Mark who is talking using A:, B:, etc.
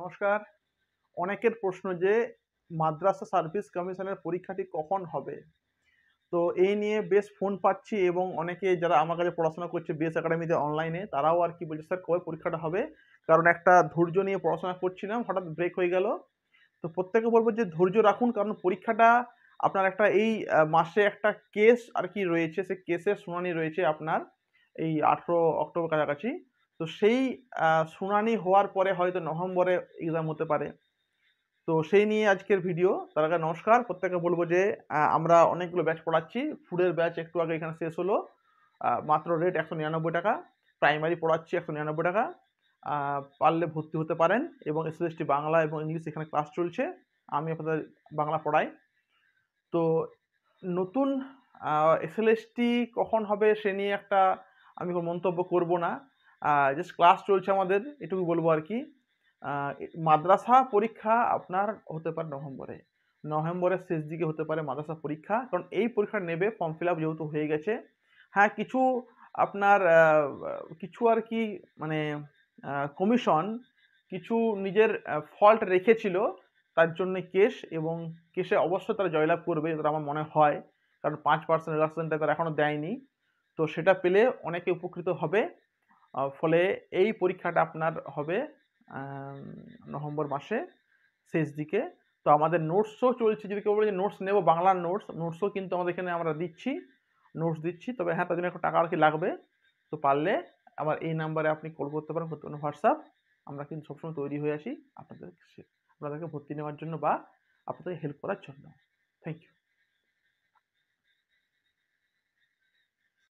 A: নমস্কার অনেকের প্রশ্ন যে মাদ্রাসা সার্ভিস কমিশনের পরীক্ষাটি কখন হবে তো এই নিয়ে বেশ ফোন পাচ্ছি এবং অনেকে যারা আমার কাছে পড়াশোনা করছে বিএস একাডেমিতে অনলাইনে তারাও আর কি বলছে স্যার কবে পরীক্ষাটা হবে কারণ একটা ধৈর্য নিয়ে পড়াশোনা করছিলাম হঠাৎ ব্রেক হয়ে গেল তো প্রত্যেকে বলবো যে ধৈর্য রাখুন কারণ পরীক্ষাটা আপনার একটা এই মাসে একটা কেস আর কি রয়েছে সে কেসের শুনানি রয়েছে আপনার এই আঠেরো অক্টোবর কাছাকাছি তো সেই শুনানি হওয়ার পরে হয়তো নভেম্বরে এক্সাম হতে পারে তো সেই নিয়ে আজকের ভিডিও তার আগে নমস্কার প্রত্যেকে বলবো যে আমরা অনেকগুলো ব্যাচ পড়াচ্ছি ফুডের ব্যাচ একটু আগে এখানে শেষ হলো মাত্র রেট একশো নিরানব্বই টাকা প্রাইমারি পড়াচ্ছি একশো নিরানব্বই টাকা পারলে ভর্তি হতে পারেন এবং এসএসটি বাংলা এবং ইংলিশ এখানে ক্লাস চলছে আমি আপনাদের বাংলা পড়াই তো নতুন এসএলএসটি কখন হবে সে নিয়ে একটা আমি কোনো মন্তব্য করব না জাস্ট ক্লাস চলছে আমাদের এটুকু বলবো আর কি মাদ্রাসা পরীক্ষা আপনার হতে পারে নভেম্বরে নভেম্বরের শেষ দিকে হতে পারে মাদ্রাসা পরীক্ষা কারণ এই পরীক্ষা নেবে ফর্ম ফিল আপ যেহেতু হয়ে গেছে হ্যাঁ কিছু আপনার কিছু আর কি মানে কমিশন কিছু নিজের ফল্ট রেখেছিল তার জন্য কেস এবং কেসে অবশ্যই তারা জয়লাভ করবে যেটা আমার মনে হয় কারণ পাঁচ পার্সেন্ট রিলাক্সেশনটা তারা এখনও দেয়নি তো সেটা পেলে অনেকে উপকৃত হবে ফলে এই পরীক্ষাটা আপনার হবে নভেম্বর মাসে শেষ দিকে তো আমাদের নোটসও চলছে যদি কেউ বলে যে নোটস নেবো বাংলার নোটস নোটসও কিন্তু আমাদের এখানে আমরা দিচ্ছি নোটস দিচ্ছি তবে হ্যাঁ তার জন্য একটা টাকা আর কি লাগবে তো পারলে আমার এই নাম্বারে আপনি কল করতে পারেন করতে হোয়াটসঅ্যাপ আমরা কিন্তু সবসময় তৈরি হয়ে আসি আপনাদের আপনাদেরকে ভর্তি নেওয়ার জন্য বা আপনাদেরকে হেল্প করার জন্য থ্যাংক ইউ